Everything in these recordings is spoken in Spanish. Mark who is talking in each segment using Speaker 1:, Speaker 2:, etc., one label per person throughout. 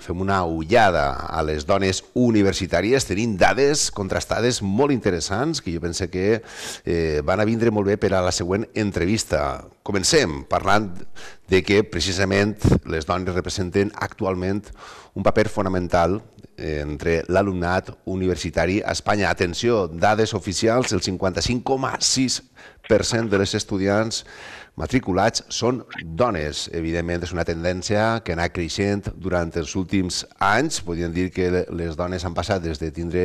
Speaker 1: fem una ullada a les dones universitàries. Tenim dades contrastades molt interessants que jo penso que eh, van a vindre molt bé per a la següent entrevista. Comencem parlant de que precisament les dones representen actualment un paper fonamental eh, entre l'alumnat universitari a Espanya. Atenció, dades oficials, el 55,6% de les estudiants matriculats són dones. Evidentment, és una tendència que ha anat creixent durant els últims anys. Podríem dir que les dones han passat des de tindre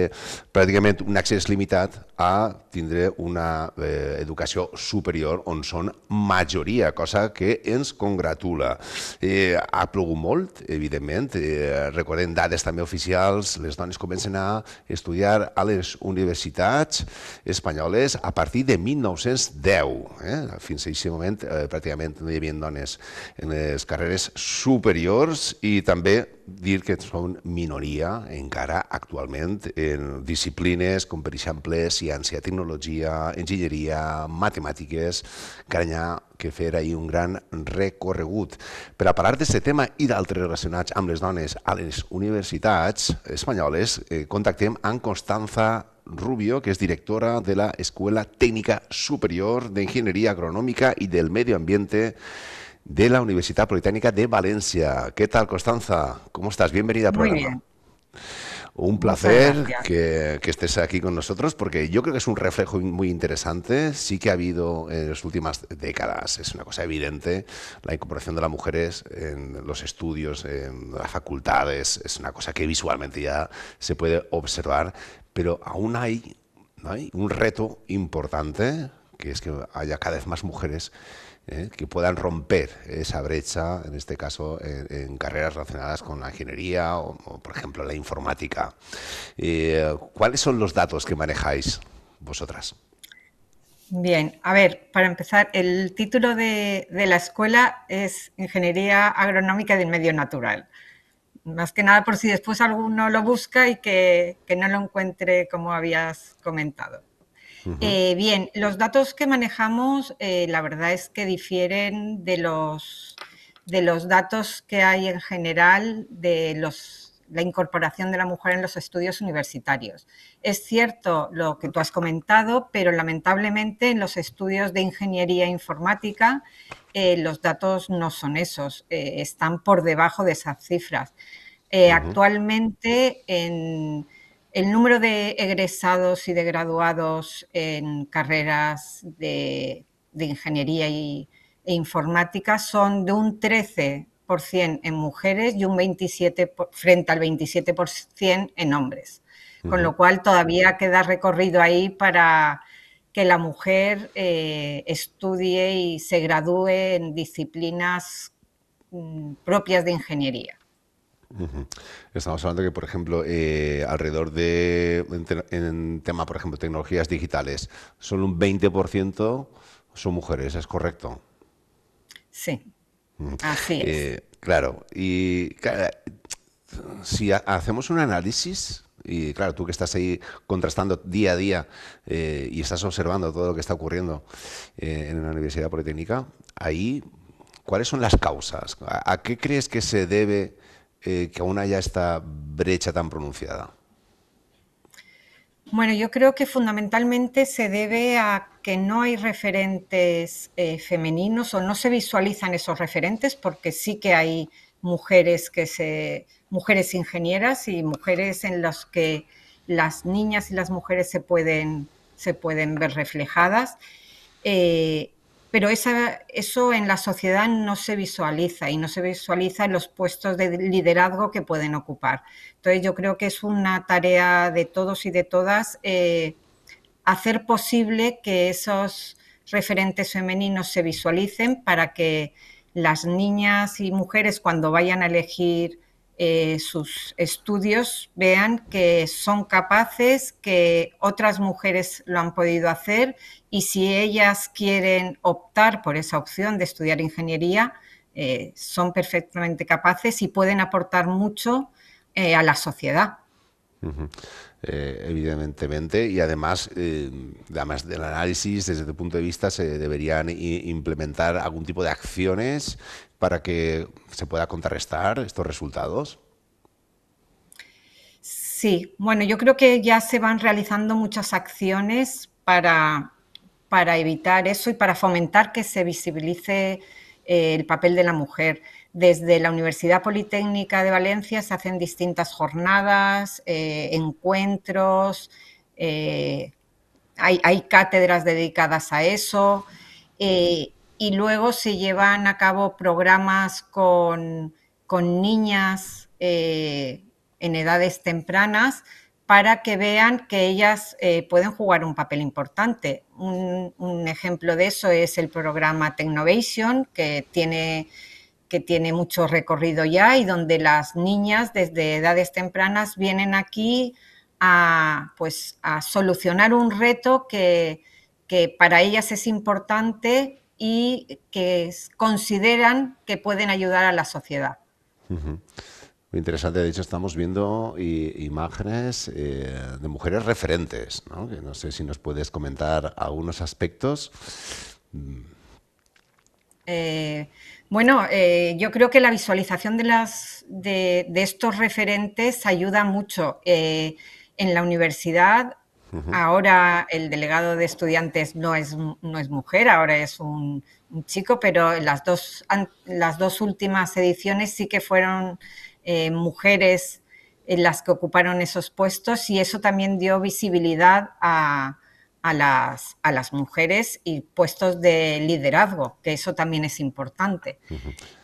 Speaker 1: pràcticament un accés limitat a tindre una eh, educació superior on són majoria, cosa que ens congratula congratula. Eh, ha plogut molt, evidentment. Eh, recordem dades també oficials, les dones comencen a estudiar a les universitats espanyoles a partir de 1910. Eh? Fins a aquest moment eh, pràcticament no hi havia dones en les carreres superiors i també dir que són minoria encara actualment en disciplines com per exemple ciència, tecnologia, enginyeria, matemàtiques, que allà que fer ahir un gran recorregut. Per a parlar d'aquest tema i d'altres relacionats amb les dones a les universitats espanyoles, eh, contactem amb Constanza Rubio, que és directora de la Escuela Tècnica Superior d'Enginyeria Agronòmica i del Medi Ambient de la Universitat Politécnica de València. Què tal, Constanza? Com estàs? Bienvenida al programa. Muy bien. Un placer que, estés aquí con nosotros porque yo creo que es un reflejo muy interesante. Sí que ha habido en las últimas décadas, es una cosa evidente, la incorporación de las mujeres en los estudios, en las facultades, es una cosa que visualmente ya se puede observar, pero aún hay, hay un reto importante que es que haya cada vez más mujeres ¿eh? que puedan romper esa brecha, en este caso en, carreras relacionadas con la ingeniería o, por ejemplo, la informática. Eh, ¿Cuáles son los datos que manejáis vosotras?
Speaker 2: Bien, a ver, para empezar, el título de, la escuela es Ingeniería Agronómica del Medio Natural. Más que nada por si después alguno lo busca y que no lo encuentre como habías comentado. Eh, bien, los datos que manejamos, eh, la verdad es que difieren de los, de los datos que hay en general de los, la incorporación de la mujer en los estudios universitarios. Es cierto lo que tú has comentado, pero lamentablemente en los estudios de ingeniería informática eh, los datos no son esos, están por debajo de esas cifras. Actualmente en el número de egresados y de graduados en carreras de, ingeniería e informática son de un 13% en mujeres y un 27% frente al 27% en hombres. Con lo cual todavía queda recorrido ahí para que la mujer eh, estudie y se gradúe en disciplinas mm, propias de ingeniería.
Speaker 1: Estamos hablando que, por ejemplo, eh, alrededor de, en, tema, por ejemplo, tecnologías digitales, solo un 20% son mujeres, ¿es correcto?
Speaker 2: Sí, eh,
Speaker 1: claro, y si hacemos un análisis, y claro, tú que estás ahí contrastando día a día eh, y estás observando todo lo que está ocurriendo en la Universidad Politécnica, ahí, ¿cuáles son las causas? a qué crees que se debe eh, que aún haya esta brecha tan pronunciada?
Speaker 2: Bueno, yo creo que fundamentalmente se debe a que no hay referentes eh, femeninos o no se visualizan esos referentes porque sí que hay mujeres que se mujeres ingenieras y mujeres en las que las niñas y las mujeres se pueden se pueden ver reflejadas eh, pero eso en la sociedad no se visualiza y no se visualiza en los puestos de liderazgo que pueden ocupar. Entonces yo creo que es una tarea de todos y de todas eh, hacer posible que esos referentes femeninos se visualicen para que las niñas y mujeres cuando vayan a elegir eh, sus estudios vean que son capaces, que otras mujeres lo han podido hacer y si ellas quieren optar por esa opción de estudiar ingeniería, eh, son perfectamente capaces y pueden aportar mucho eh, a la sociedad.
Speaker 1: Eh, evidentemente, y además, eh, además del análisis, desde tu punto de vista, se deberían implementar algún tipo de acciones para que se pueda contrarrestar estos resultados.
Speaker 2: Sí, bueno, yo creo que ya se van realizando muchas acciones para evitar eso y para fomentar que se visibilice eh, el papel de la mujer. Desde la Universidad Politécnica de Valencia se hacen distintas jornadas, eh, encuentros, eh, hay, cátedras dedicadas a eso eh, y luego se llevan a cabo programas con, niñas en edades tempranas para que vean que ellas pueden jugar un papel importante. Un, un, ejemplo de eso es el programa Technovation, que tiene que tiene mucho recorrido ya y donde las niñas desde edades tempranas vienen aquí a, pues, a solucionar un reto que, para ellas es importante y que consideran que pueden ayudar a la sociedad.
Speaker 1: Muy interesante, de hecho estamos viendo imágenes eh, de mujeres referentes, ¿no? Que no sé si nos puedes comentar algunos aspectos. Mm.
Speaker 2: Eh, bueno, eh, yo creo que la visualización de, las, de, estos referentes ayuda mucho. Eh, en la universidad, ahora el delegado de estudiantes no es, mujer, ahora es un, chico, pero en las dos, las dos últimas ediciones sí que fueron eh, mujeres en las que ocuparon esos puestos y eso también dio visibilidad a, a las, a las mujeres y puestos de liderazgo, que eso también es importante.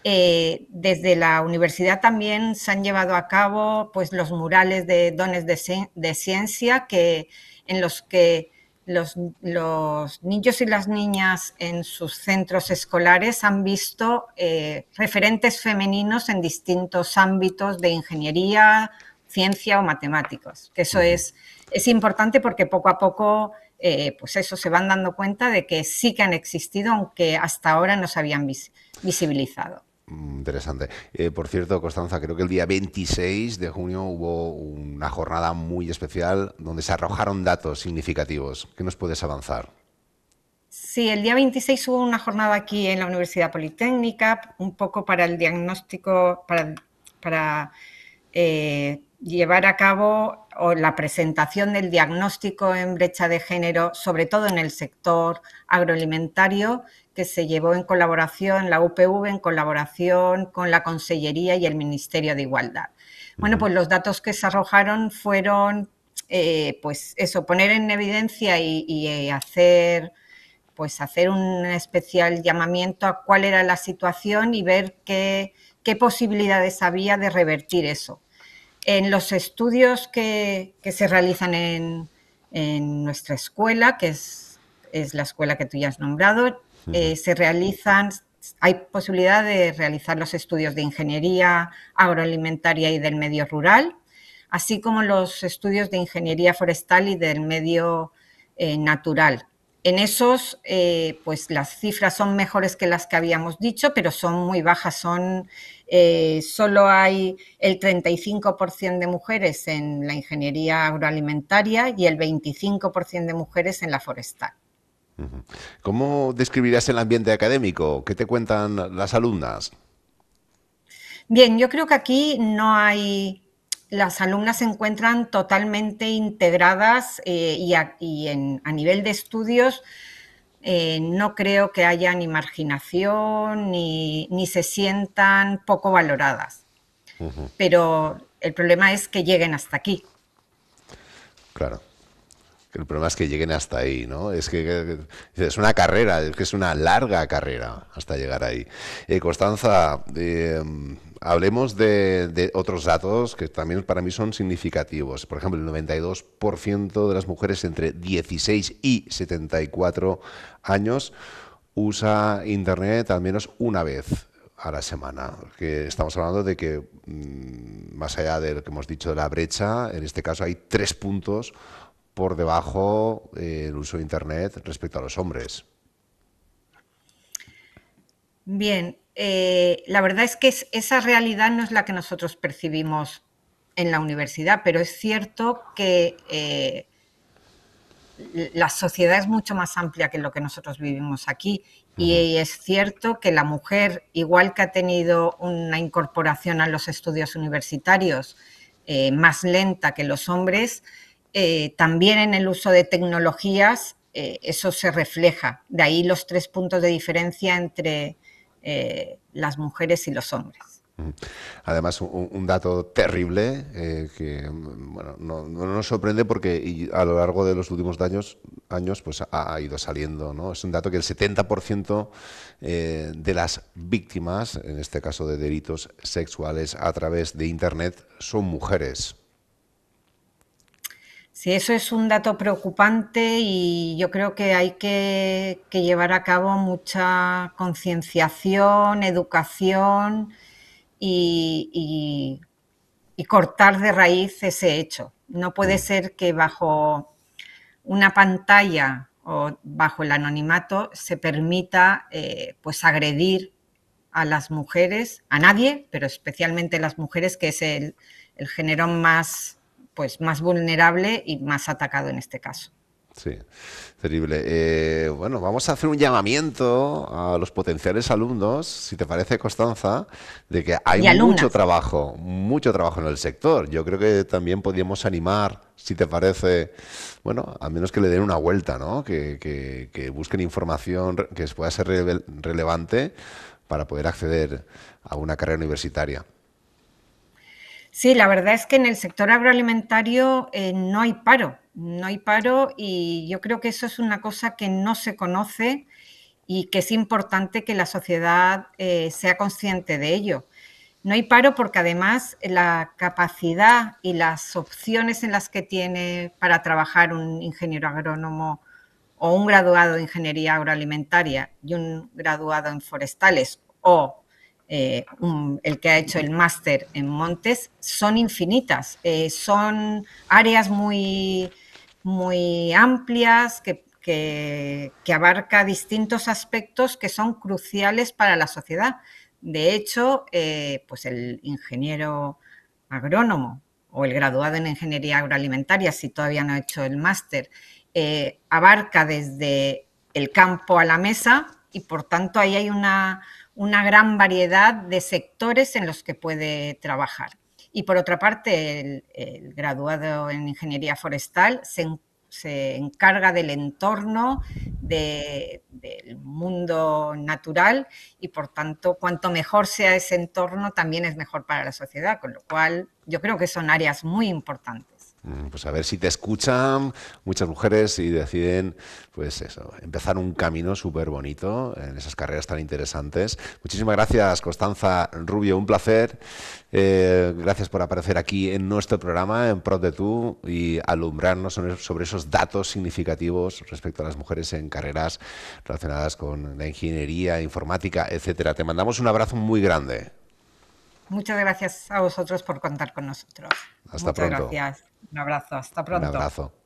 Speaker 2: Eh, desde la universidad también se han llevado a cabo pues, los murales de dones de, ciencia que, en los que los, los, niños y las niñas en sus centros escolares han visto eh, referentes femeninos en distintos ámbitos de ingeniería, ciencia o matemáticos... que eso es, es importante porque poco a poco eh, pues eso, se van dando cuenta de que sí que han existido, aunque hasta ahora no se habían visibilizado.
Speaker 1: Mm, interesante. Eh, por cierto, Constanza, creo que el día 26 de junio hubo una jornada muy especial donde se arrojaron datos significativos. ¿Qué nos puedes avanzar?
Speaker 2: Sí, el día 26 hubo una jornada aquí en la Universidad Politécnica, un poco para el diagnóstico, para, para eh, llevar a cabo la presentación del diagnóstico en brecha de género, sobre todo en el sector agroalimentario, que se llevó en colaboración, la UPV, en colaboración con la Consellería y el Ministerio de Igualdad. Bueno, pues los datos que se arrojaron fueron, eh, pues eso, poner en evidencia y, eh, hacer pues hacer un especial llamamiento a cuál era la situación y ver qué posibilidades había de revertir eso. En los estudios que, se realizan en, nuestra escuela, que es, la escuela que tú ya has nombrado, eh, se realizan, hay posibilidad de realizar los estudios de ingeniería agroalimentaria y del medio rural, así como los estudios de ingeniería forestal y del medio eh, natural, en esos, eh, pues las cifras son mejores que las que habíamos dicho, pero son muy bajas. Son, eh, solo hay el 35% de mujeres en la ingeniería agroalimentaria y el 25% de mujeres en la forestal.
Speaker 1: ¿Cómo describirás el ambiente académico? ¿Qué te cuentan las alumnas?
Speaker 2: Bien, yo creo que aquí no hay las alumnas se encuentran totalmente integradas eh, y, a, nivel de estudios eh, no creo que haya ni marginación ni, se sientan poco valoradas. Pero el problema es que lleguen hasta aquí.
Speaker 1: Claro. El problema es que lleguen hasta ahí, ¿no? Es que es una carrera, es que es una larga carrera hasta llegar ahí. Eh, Constanza, hablemos de, otros datos que también para mí son significativos. Por ejemplo, el 92% de las mujeres entre 16 y 74 años usa Internet al menos una vez a la semana. Que estamos hablando de que, mm, más allá de lo que hemos dicho de la brecha, en este caso hay tres puntos por debajo eh, el uso de Internet respecto a los hombres.
Speaker 2: Bien, eh, la verdad es que esa realidad no es la que nosotros percibimos en la universidad, pero es cierto que eh, la sociedad es mucho más amplia que lo que nosotros vivimos aquí. Y es cierto que la mujer, igual que ha tenido una incorporación a los estudios universitarios eh, más lenta que los hombres, también en el uso de tecnologías eso se refleja. De ahí los tres puntos de diferencia entre eh, las mujeres y los hombres.
Speaker 1: Además, un, dato terrible eh, que no, nos sorprende porque a lo largo de los últimos años, pues ha, ido saliendo. ¿no? Es un dato que el 70% eh, de las víctimas, en este caso de delitos sexuales a través de Internet, son mujeres.
Speaker 2: Sí, eso es un dato preocupante y yo creo que hay que, llevar a cabo mucha concienciación, educación y, cortar de raíz ese hecho. No puede mm. ser que bajo una pantalla o bajo el anonimato se permita eh, pues agredir a las mujeres, a nadie, pero especialmente a las mujeres, que es el género más pues más vulnerable y más atacado en este caso.
Speaker 1: Sí, terrible. Eh, bueno, vamos a hacer un llamamiento a los potenciales alumnos, si te parece, Constanza, de que hay mucho trabajo, mucho trabajo en el sector. Yo creo que también podríamos animar, si te parece, bueno, al menos que le den una vuelta, ¿no? Que, busquen información que pueda ser relevante para poder acceder a una carrera universitaria.
Speaker 2: Sí, la verdad es que en el sector agroalimentario eh, no hay paro, no hay paro y yo creo que eso es una cosa que no se conoce y que es importante que la sociedad eh, sea consciente de ello. No hay paro porque además la capacidad y las opciones en las que tiene para trabajar un ingeniero agrónomo o un graduado de ingeniería agroalimentaria y un graduado en forestales o eh, el que ha hecho el máster en Montes, son infinitas. Eh, son áreas muy, muy amplias que, que, abarca distintos aspectos que son cruciales para la sociedad. De hecho, eh, pues el ingeniero agrónomo o el graduado en ingeniería agroalimentaria, si todavía no ha hecho el máster, abarca desde el campo a la mesa y por tanto ahí hay una una gran variedad de sectores en los que puede trabajar. Y por otra parte, el, graduado en ingeniería forestal se, encarga del entorno, del mundo natural y por tanto, cuanto mejor sea ese entorno, también es mejor para la sociedad, con lo cual yo creo que son áreas muy importantes.
Speaker 1: Mm, pues a ver si te escuchan muchas mujeres y deciden pues eso, empezar un camino súper bonito en esas carreras tan interesantes. Muchísimas gracias, Constanza Rubio, un placer. Eh, gracias por aparecer aquí en nuestro programa, en Pro de Tú, y alumbrarnos sobre esos datos significativos respecto a las mujeres en carreras relacionadas con la ingeniería, informática, etcétera. Te mandamos un abrazo muy grande.
Speaker 2: Muchas gracias a vosotros por contar con nosotros. Hasta pronto. Gracias. Un abrazo, hasta pronto. Un abrazo.